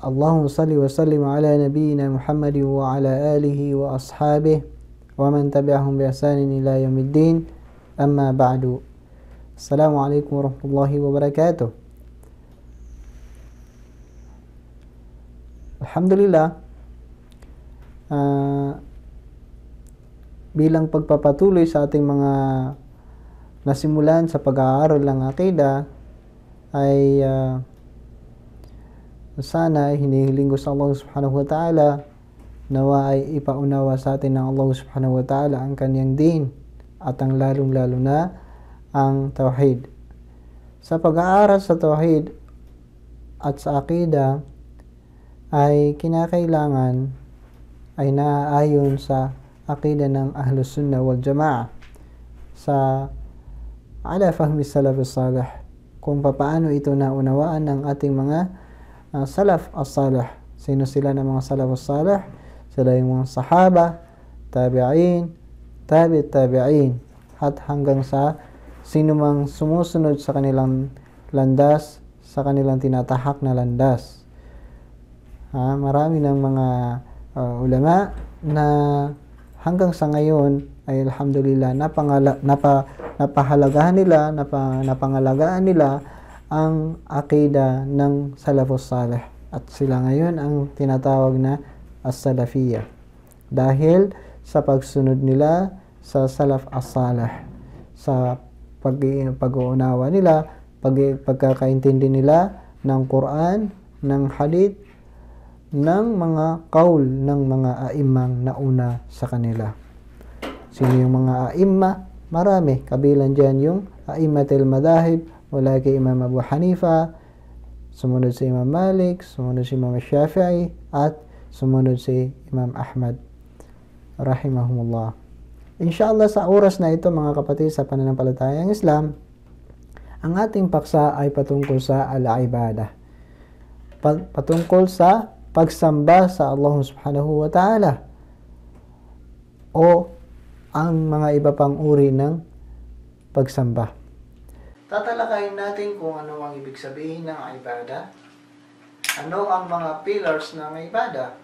اللهم صل وسلم على نبينا محمد وعلى آله وأصحابه ومن تبعهم بإحسان إلى يوم الدين أما بعد السلام عليكم ورحمة الله وبركاته الحمد لله uh, bilang pagpapatuloy sa ating mga nasimulan sa pag-aaral ng akida ay uh, sana hinihiling ko sa Allah subhanahu wa ta'ala nawa ay ipaunawa sa atin ng Allah subhanahu wa ta'ala ang kanyang din at ang lalong-lalo na ang tawhid. Sa pag-aaral sa tawhid at sa akida ay kinakailangan ay naaayon sa akida ng Ahlus Sunnah wal jamaah sa ala fahmi salaf salih kung papaano ito naunawaan ng ating mga uh, salaf as-salih. Sino sila ng mga salaf as-salih? Sila yung mga sahaba, tabi'in, tabi tabi'in, at hanggang sa sino mang sumusunod sa kanilang landas, sa kanilang tinatahak na landas. Ha, marami ng mga uh, ulama na hanggang sa ngayon ay alhamdulillah napangala, napa, napahalagahan nila, napa, napangalagaan nila ang akida ng Salafus Salih at sila ngayon ang tinatawag na As-Salafiyya dahil sa pagsunod nila sa Salaf As-Salih sa pag-uunawa nila, pag pagkakaintindi nila ng Quran, ng Hadith, ng mga kaul ng mga aimang nauna sa kanila. Sino yung mga aima? Marami. Kabilang dyan yung aimatil madahib, wala kay Imam Abu Hanifa, sumunod si Imam Malik, sumunod si Imam Shafi'i, at sumunod si Imam Ahmad. Rahimahumullah. Inshallah sa oras na ito mga kapatid sa pananampalatayang Islam, ang ating paksa ay patungkol sa al ibada Patungkol sa pagsamba sa Allah subhanahu wa ta'ala o ang mga iba pang uri ng pagsamba. Tatalakayin natin kung ano ang ibig sabihin ng ibada, ano ang mga pillars ng ibada,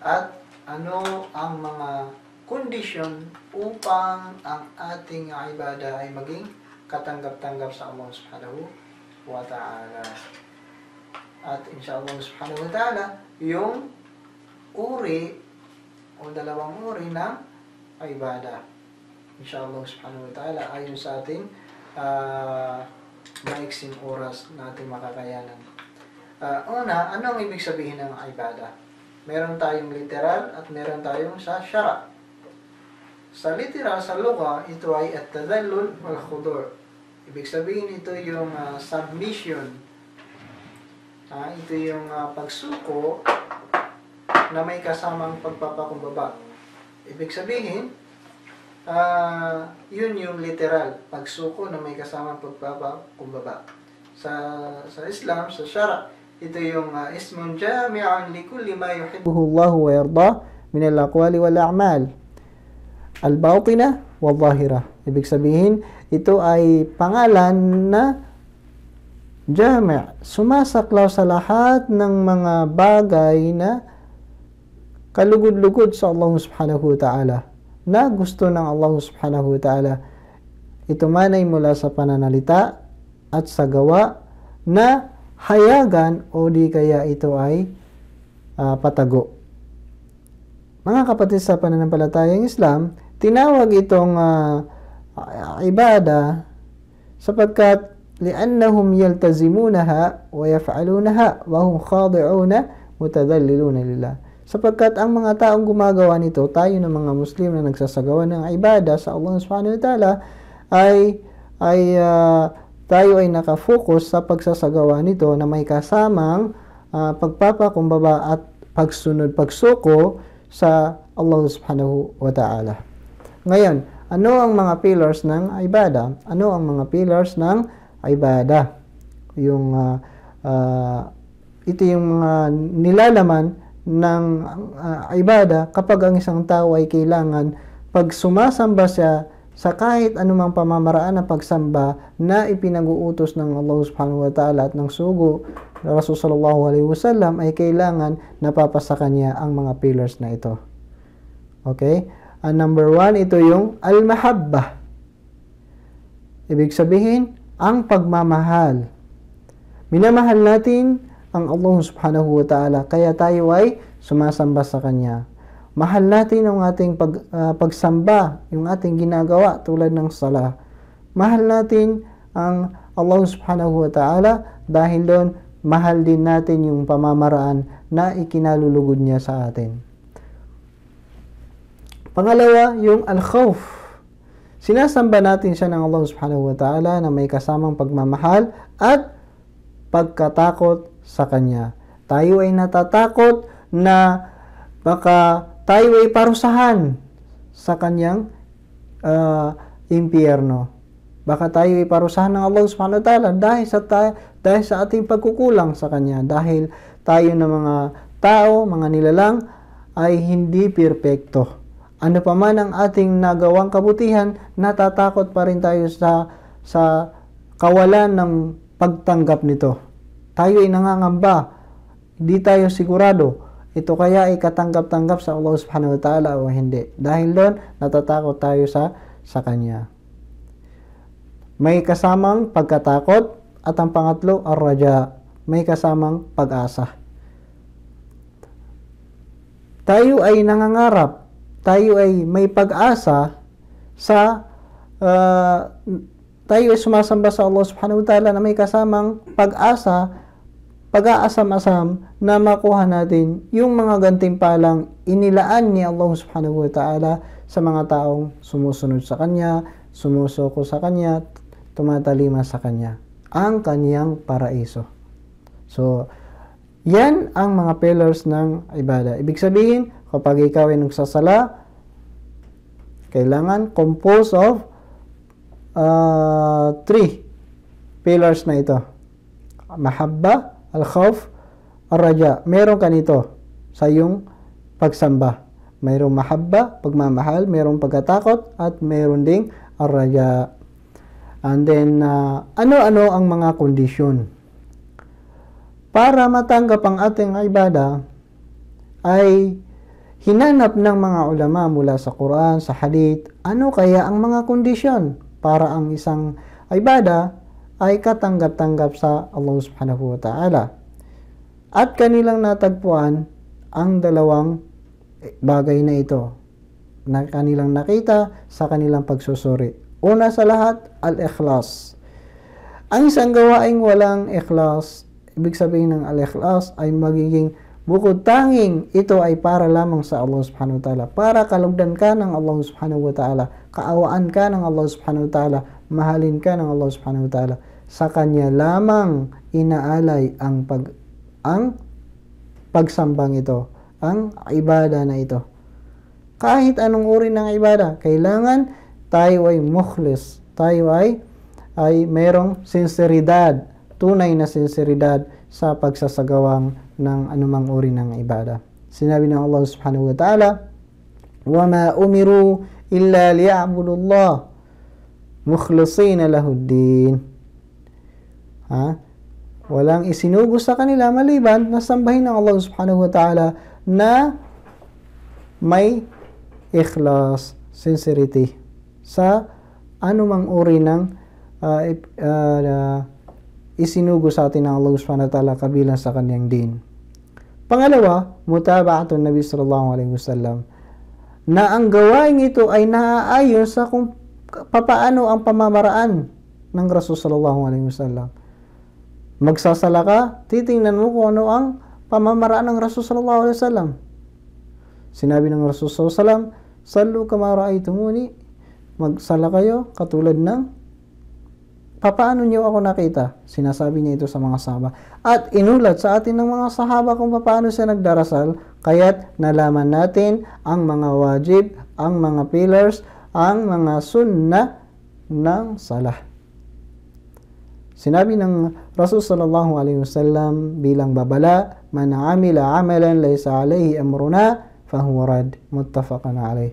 at ano ang mga kondisyon upang ang ating ibada ay maging katanggap-tanggap sa Allah subhanahu wa ta'ala. At inshallah subhanahu wa ta'ala, yung uri o dalawang uri ng ibada. Inshallah subhanahu wa ta'ala ayon sa ating uh, ah, maiksing oras natin makakayanan. Uh, una, ano ang ibig sabihin ng ibada? Meron tayong literal at meron tayong sa syara. Sa literal, sa luka, ito ay at-tadallul wal khudur. Ibig sabihin ito yung uh, submission. Uh, ito yung uh, pagsuko na may kasamang pagpapakumbaba. Ibig sabihin, Uh, yun yung literal, pagsuko na may kasamang pagbaba, kumbaba. Sa, sa Islam, sa Shara, ito yung uh, ismun jami'an li kulli ma yuhibbuhu Allahu wa yarda min al-aqwali wal a'mal. Al-batina wal zahira. Ibig sabihin, ito ay pangalan na jami' sumasaklaw sa lahat ng mga bagay na kalugod-lugod sa Allah subhanahu wa ta'ala na gusto ng Allah subhanahu wa ta'ala. Ito man ay mula sa pananalita at sa gawa na hayagan o di kaya ito ay uh, patago. Mga kapatid sa pananampalatayang Islam, tinawag itong uh, ibada sapagkat li'annahum yaltazimunaha wa yaf'alunaha wa hum khadi'una mutadalliluna lillah Sapagkat ang mga taong gumagawa nito, tayo ng mga Muslim na nagsasagawa ng ibada sa Allah subhanahu wa ta'ala, ay, ay uh, tayo ay nakafocus sa pagsasagawa nito na may kasamang uh, pagpapakumbaba at pagsunod, pagsuko sa Allah subhanahu wa ta'ala. Ngayon, ano ang mga pillars ng ibada? Ano ang mga pillars ng ibada? Yung uh, uh, ito yung mga uh, nilalaman ng uh, ibada kapag ang isang tao ay kailangan pag sumasamba siya sa kahit anumang pamamaraan ng pagsamba na ipinag-uutos ng Allah subhanahu wa ta'ala at ng sugo Rasul sallallahu alaihi wasallam ay kailangan napapasa kanya ang mga pillars na ito. Okay? Ang number one, ito yung al-mahabba. Ibig sabihin, ang pagmamahal. Minamahal natin ang Allah subhanahu wa ta'ala. Kaya tayo ay sumasamba sa Kanya. Mahal natin ang ating pag, uh, pagsamba, yung ating ginagawa tulad ng sala. Mahal natin ang Allah subhanahu wa ta'ala dahil doon mahal din natin yung pamamaraan na ikinalulugod niya sa atin. Pangalawa, yung al-khawf. Sinasamba natin siya ng Allah subhanahu wa ta'ala na may kasamang pagmamahal at pagkatakot sa Kanya. Tayo ay natatakot na baka tayo ay parusahan sa Kanyang uh, impyerno. Baka tayo ay parusahan ng Allah subhanahu wa ta'ala dahil sa, ta- dahil sa ating pagkukulang sa Kanya. Dahil tayo na mga tao, mga nilalang, ay hindi perpekto. Ano pa man ang ating nagawang kabutihan, natatakot pa rin tayo sa, sa kawalan ng pagtanggap nito tayo ay nangangamba, hindi tayo sigurado, ito kaya ay katanggap-tanggap sa Allah subhanahu wa ta'ala o hindi. Dahil doon, natatakot tayo sa, sa Kanya. May kasamang pagkatakot at ang pangatlo, ar-raja. May kasamang pag-asa. Tayo ay nangangarap, tayo ay may pag-asa sa uh, tayo ay sumasamba sa Allah subhanahu wa ta'ala na may kasamang pag-asa pag-aasam-asam na makuha natin yung mga gantimpalang inilaan ni Allah subhanahu wa ta'ala sa mga taong sumusunod sa Kanya, sumusuko sa Kanya, tumatalima sa Kanya, ang Kanyang paraiso. So, yan ang mga pillars ng ibada. Ibig sabihin, kapag ikaw ay nagsasala, kailangan compose of uh, three pillars na ito. Mahabba, Al-khawf, ar-raja. Meron ka nito sa iyong pagsamba. Mayroong mahabba, pagmamahal, mayroong pagkatakot, at mayroon ding ar-raja. And then, uh, ano-ano ang mga kondisyon? Para matanggap ang ating ibada, ay hinanap ng mga ulama mula sa Quran, sa Hadith, ano kaya ang mga kondisyon para ang isang ibada ay katanggap-tanggap sa Allah subhanahu wa ta'ala. At kanilang natagpuan ang dalawang bagay na ito na kanilang nakita sa kanilang pagsusuri. Una sa lahat, al-ikhlas. Ang isang gawaing walang ikhlas, ibig sabihin ng al-ikhlas ay magiging Bukod tanging, ito ay para lamang sa Allah subhanahu wa ta'ala. Para kalugdan ka ng Allah subhanahu wa ta'ala. Kaawaan ka ng Allah subhanahu wa ta'ala mahalin ka ng Allah subhanahu wa ta'ala. Sa Kanya lamang inaalay ang pag ang pagsambang ito, ang ibada na ito. Kahit anong uri ng ibada, kailangan tayo ay mukhlis, tayo ay ay merong sinseridad, tunay na sinseridad sa pagsasagawang ng anumang uri ng ibada. Sinabi ng Allah subhanahu wa ta'ala, وَمَا أُمِرُوا إِلَّا لِيَعْبُدُ اللَّهِ mukhlisina lahuddin. Ha? Walang isinugo sa kanila maliban na sambahin ng Allah subhanahu wa ta'ala na may ikhlas, sincerity sa anumang uri ng uh, uh, uh, isinugo sa atin ng Allah subhanahu wa ta'ala kabilang sa kanyang din. Pangalawa, mutaba'atun Nabi sallallahu alaihi wasallam na ang gawain ito ay naaayon sa kung papaano ang pamamaraan ng Rasul sallallahu alaihi wasallam? Magsasala ka, titingnan mo kung ano ang pamamaraan ng Rasul sallallahu alaihi wasallam. Sinabi ng Rasul sallallahu alaihi wasallam, "Sallu kama ra'aytumuni." Magsala kayo katulad ng Papaano niyo ako nakita? Sinasabi niya ito sa mga sahaba. At inulat sa atin ng mga sahaba kung paano siya nagdarasal, kaya't nalaman natin ang mga wajib, ang mga pillars, ang mga sunna ng salah. Sinabi ng Rasul sallallahu alaihi wasallam bilang babala, "Man 'amila 'amalan laysa 'alayhi amruna fahuwa rad." Muttafaqan alayh.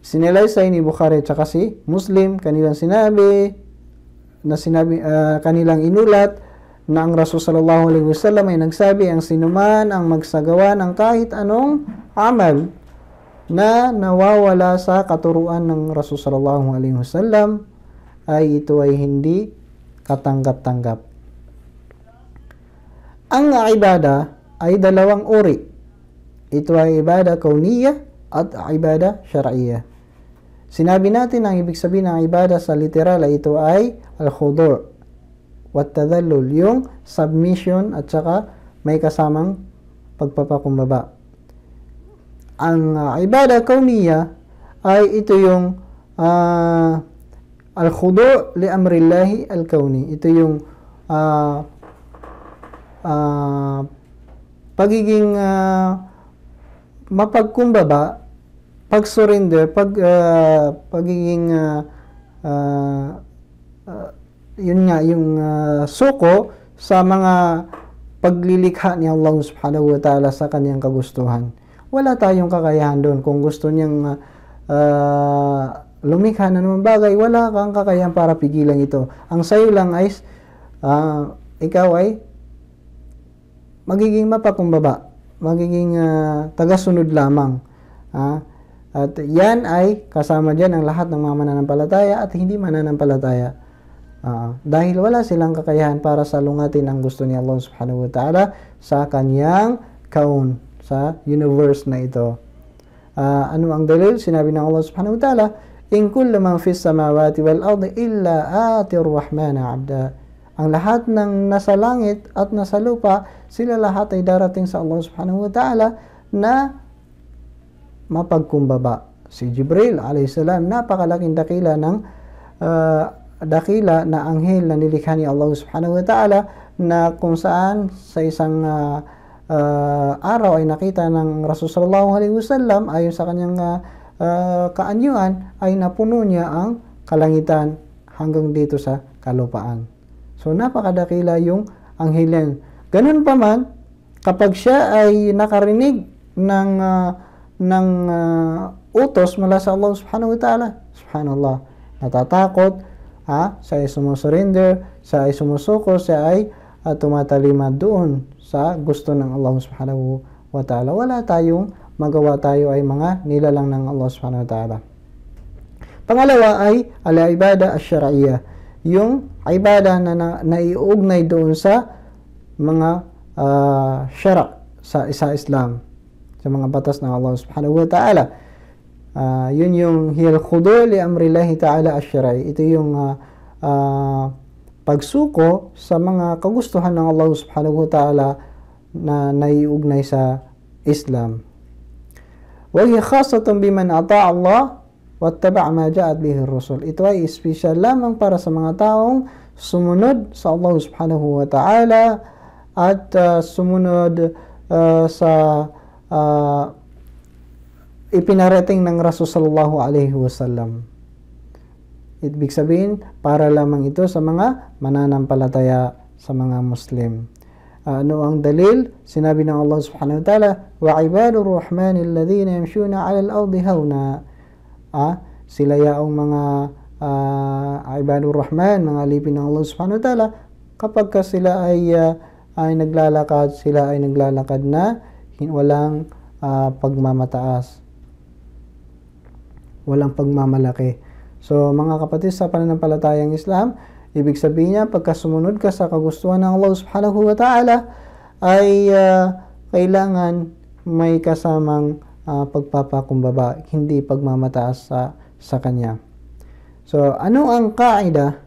sa ni Bukhari at si Muslim kanilang sinabi na sinabi uh, kanilang inulat na ang Rasul sallallahu alaihi wasallam ay nagsabi ang sinuman ang magsagawa ng kahit anong amal na nawawala sa katuruan ng Rasul sallallahu alaihi wasallam ay ito ay hindi katanggap-tanggap. Ang ibada ay dalawang uri. Ito ay ibada kauniya at ibada syar'iyya. Sinabi natin ang ibig sabihin ng ibada sa literal ay ito ay al-khudu' wat tadallul, yung submission at saka may kasamang pagpapakumbaba ang uh, ibada kauniya ay ito yung uh, al-khudu li amrillahi al-kauni. Ito yung uh, uh, pagiging uh, mapagkumbaba, pag-surrender, pag, uh, pagiging uh, uh, uh, yun nga, yung uh, suko sa mga paglilikha ni Allah subhanahu wa ta'ala sa kanyang kagustuhan wala tayong kakayahan doon. Kung gusto niyang uh, uh, lumikha na naman bagay, wala kang kakayahan para pigilan ito. Ang sayo lang ay uh, ikaw ay magiging mapakumbaba, magiging uh, tagasunod lamang. Uh, at yan ay kasama dyan ang lahat ng mga mananampalataya at hindi mananampalataya. Uh, dahil wala silang kakayahan para salungatin ang gusto ni Allah subhanahu wa ta'ala sa kanyang kaun sa universe na ito. Uh, ano ang dalil? Sinabi ng Allah subhanahu wa ta'ala, In kulla man fis samawati wal ardi illa atir rahmana abda. Ang lahat ng nasa langit at nasa lupa, sila lahat ay darating sa Allah subhanahu wa ta'ala na mapagkumbaba. Si Jibril alayhisalam, napakalaking dakila ng uh, dakila na anghel na nilikha ni Allah subhanahu wa ta'ala na kung saan sa isang uh, uh, araw ay nakita ng Rasul sallallahu alaihi wasallam ayon sa kanyang uh, uh, kaanyuan ay napuno niya ang kalangitan hanggang dito sa kalupaan. So napakadakila yung anghelen. Ganun pa man kapag siya ay nakarinig ng uh, ng uh, utos mula sa Allah subhanahu wa ta'ala. Subhanallah. Natatakot, ha? Siya ay sumusurrender, siya ay sumusuko, siya ay uh, tumatalima doon sa gusto ng Allah subhanahu wa ta'ala. Wala tayong magawa tayo ay mga nilalang ng Allah subhanahu wa ta'ala. Pangalawa ay al-ibada asy-syar'iyyah, yung ibada na, na doon sa mga uh, ah, syara sa isa Islam, sa mga batas ng Allah subhanahu wa ta'ala. Uh, yun yung hil khudu li amrillahi ta'ala asy-syar'i. Ito yung uh, uh, pagsuko sa mga kagustuhan ng Allah subhanahu wa ta'ala na naiugnay sa Islam. وَهِيَ خَاصَةٌ بِمَنْ أَطَاعَ اللَّهِ وَاتَّبَعَ مَا جَاءَتْ بِهِ rusul. Ito ay special lamang para sa mga taong sumunod sa Allah subhanahu wa ta'ala at uh, sumunod uh, sa uh, ipinarating ng Rasul sallallahu alaihi wasallam. Ibig sabihin, para lamang ito sa mga mananampalataya sa mga Muslim. Ano ang dalil? Sinabi ng Allah subhanahu wa ta'ala, وَعِبَادُ الرَّحْمَنِ الَّذِينَ يَمْشُونَ عَلَى الْأَرْضِ هَوْنَا ah, Sila yaong mga uh, ibadur rahman, mga alipin ng Allah subhanahu wa ta'ala, kapag ka sila ay, uh, ay naglalakad, sila ay naglalakad na walang uh, pagmamataas, walang pagmamalaki. So mga kapatid sa pananampalatayang Islam, ibig sabihin niya pagka sumunod ka sa kagustuhan ng Allah subhanahu wa ta'ala ay uh, kailangan may kasamang uh, pagpapakumbaba, hindi pagmamataas sa, sa kanya. So ano ang kaida?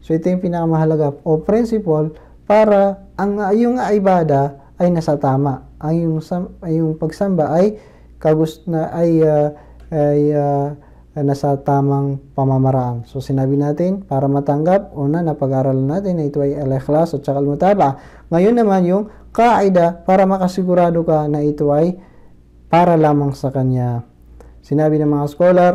So ito yung pinakamahalaga o principle para ang iyong ibada ay nasa tama. Ang iyong, ang iyong pagsamba ay kagust na ay uh, ay uh, na nasa tamang pamamaraan. So sinabi natin, para matanggap, una na pag-aralan natin na ito ay al-ikhlas at saka al-mutaba. Ngayon naman yung kaida para makasigurado ka na ito ay para lamang sa kanya. Sinabi ng mga scholar,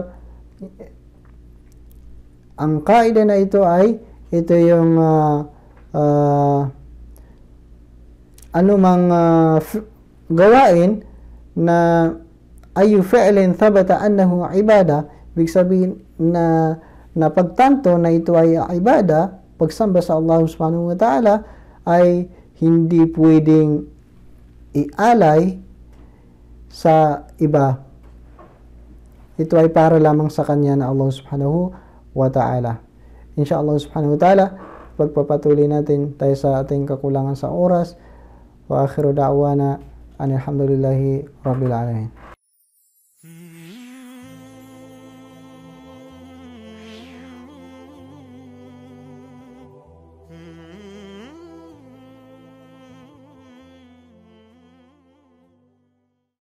ang kaida na ito ay ito yung uh, uh, anumang uh, gawain na ayu fa'lin thabata annahu ibada Ibig sabihin na napagtanto na ito ay ibada, pagsamba sa Allah subhanahu wa ta'ala, ay hindi pwedeng ialay sa iba. Ito ay para lamang sa kanya na Allah subhanahu wa ta'ala. Insya Allah subhanahu wa ta'ala, pagpapatuloy natin tayo sa ating kakulangan sa oras. Wa akhiru da'wana anilhamdulillahi rabbil alamin.